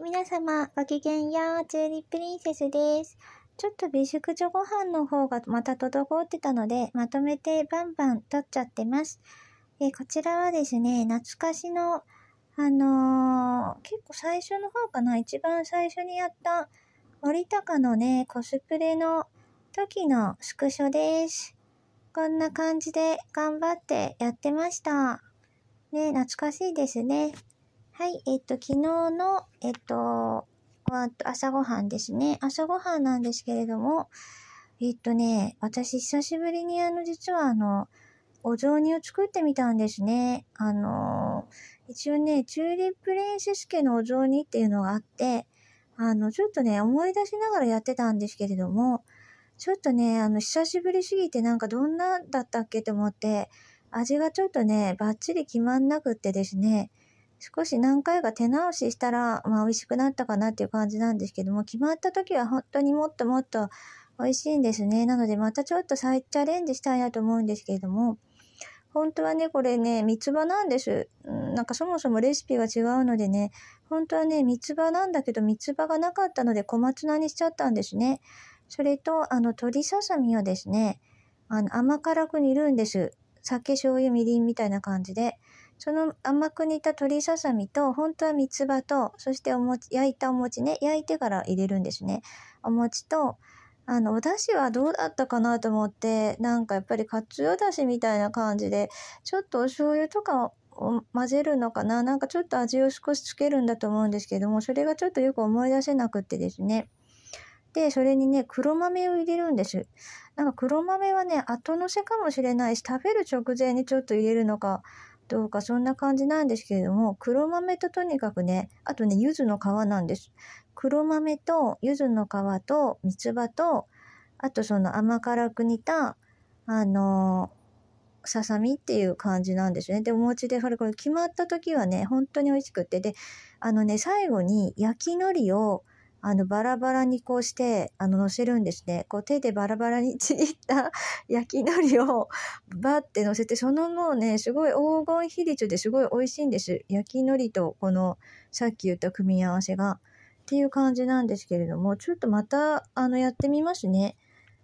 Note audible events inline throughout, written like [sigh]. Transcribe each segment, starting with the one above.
皆様、ごきげんよう、チューリップリンセスです。ちょっと美食女ご飯の方がまた滞ってたので、まとめてバンバン撮っちゃってます。えこちらはですね、懐かしの、あのー、結構最初の方かな、一番最初にやった、森高のね、コスプレの時のスクショです。こんな感じで頑張ってやってました。ね、懐かしいですね。はい、えっと、昨日の、えっと、朝ごはんですね。朝ごはんなんですけれども、えっとね、私久しぶりにあの、実はあの、お雑煮を作ってみたんですね。あの一応ね、チューリップレンセス家のお雑煮っていうのがあって、あの、ちょっとね、思い出しながらやってたんですけれども、ちょっとね、あの、久しぶりすぎてなんかどんなだったっけと思って、味がちょっとね、バッチリ決まんなくってですね、少し何回か手直ししたら、まあ、美味しくなったかなっていう感じなんですけども、決まった時は本当にもっともっと美味しいんですね。なので、またちょっと再チャレンジしたいなと思うんですけれども、本当はね、これね、三つ葉なんです。なんかそもそもレシピが違うのでね、本当はね、三つ葉なんだけど、三つ葉がなかったので小松菜にしちゃったんですね。それと、あの、鶏ささみをですね、あの、甘辛く煮るんです。酒、醤油、みりんみたいな感じで。その甘く煮た鶏ささみと、本当は三つ葉と、そしてお餅、焼いたお餅ね、焼いてから入れるんですね。お餅と、あの、お出汁はどうだったかなと思って、なんかやっぱりかつお出汁みたいな感じで、ちょっとお醤油とかを混ぜるのかななんかちょっと味を少しつけるんだと思うんですけども、それがちょっとよく思い出せなくってですね。で、それにね、黒豆を入れるんです。なんか黒豆はね、後乗せかもしれないし、食べる直前にちょっと入れるのか、どうかそんな感じなんですけれども、黒豆ととにかくね、あとね、柚子の皮なんです。黒豆と柚子の皮と三つ葉と、あとその甘辛く煮た、あのー、ささみっていう感じなんですね。で、お餅で、それこれ決まった時はね、本当に美味しくって。で、あのね、最後に焼き海苔をあの、バラバラにこうして、あの、乗せるんですね。こう、手でバラバラにちぎった [laughs] 焼き海苔を、バって乗せて、そのもうね、すごい黄金比率ですごい美味しいんです。焼き海苔と、この、さっき言った組み合わせが。っていう感じなんですけれども、ちょっとまた、あの、やってみますね。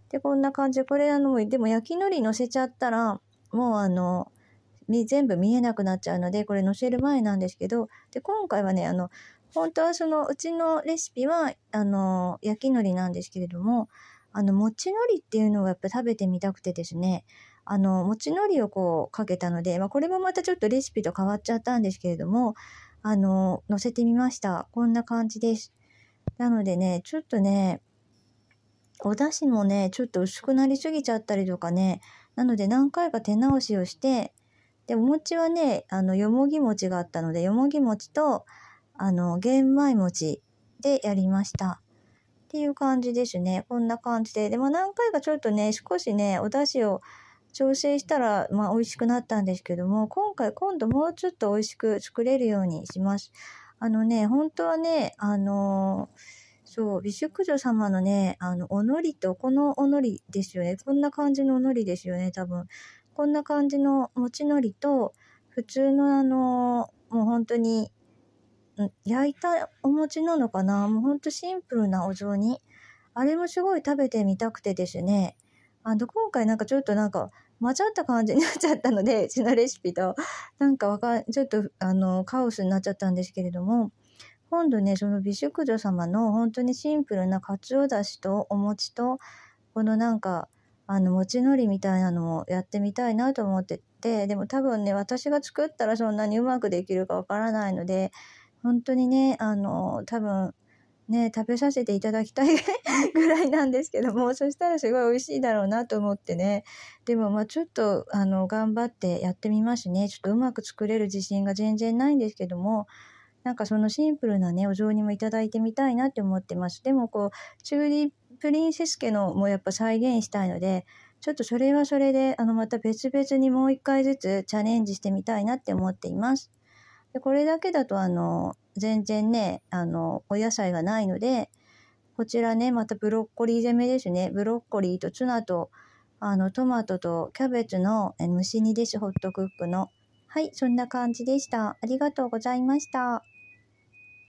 で、こんな感じ。これ、あの、でも焼き海苔乗せちゃったら、もうあの、全部見えなくなっちゃうので、これ乗せる前なんですけど、で、今回はね、あの、本当はそのうちのレシピはあの焼き海苔なんですけれどもあのもち海苔っていうのをやっぱ食べてみたくてですねあの餅の海苔をこうかけたので、まあ、これもまたちょっとレシピと変わっちゃったんですけれどもあの乗せてみましたこんな感じですなのでねちょっとねお出汁もねちょっと薄くなりすぎちゃったりとかねなので何回か手直しをしてでお餅はねあのよもぎ餅があったのでよもぎ餅とあの、玄米餅でやりました。っていう感じですね。こんな感じで。で、も何回かちょっとね、少しね、お出汁を調整したら、まあ、美味しくなったんですけども、今回、今度もうちょっと美味しく作れるようにします。あのね、本当はね、あのーそう、美食女様のね、あの、おのりと、このおのりですよね。こんな感じのおのりですよね、多分。こんな感じの餅のりと、普通のあの、もう本当に焼いたお餅なのかなもうほんとシンプルなお雑煮。あれもすごい食べてみたくてですね。あの、今回なんかちょっとなんか混ざった感じになっちゃったので、う [laughs] ちのレシピと。なんかわかん、ちょっとあの、カオスになっちゃったんですけれども、今度ね、その美食女様の本当にシンプルなかつおだしとお餅と、このなんか、あの、餅のりみたいなのをやってみたいなと思ってて、でも多分ね、私が作ったらそんなにうまくできるかわからないので、本当にね、あの、多分、ね、食べさせていただきたい [laughs] ぐらいなんですけども、そしたらすごい美味しいだろうなと思ってね。でもまあちょっと、あの、頑張ってやってみますね。ちょっとうまく作れる自信が全然ないんですけども、なんかそのシンプルなね、お雑煮もいただいてみたいなって思ってます。でもこう、チューリップリンセス家のもやっぱ再現したいので、ちょっとそれはそれで、あの、また別々にもう一回ずつチャレンジしてみたいなって思っています。でこれだけだとあの全然ねあのお野菜がないのでこちらねまたブロッコリー攻めですねブロッコリーとツナとあのトマトとキャベツの蒸し煮ですホットクックのはいそんな感じでしたありがとうございました。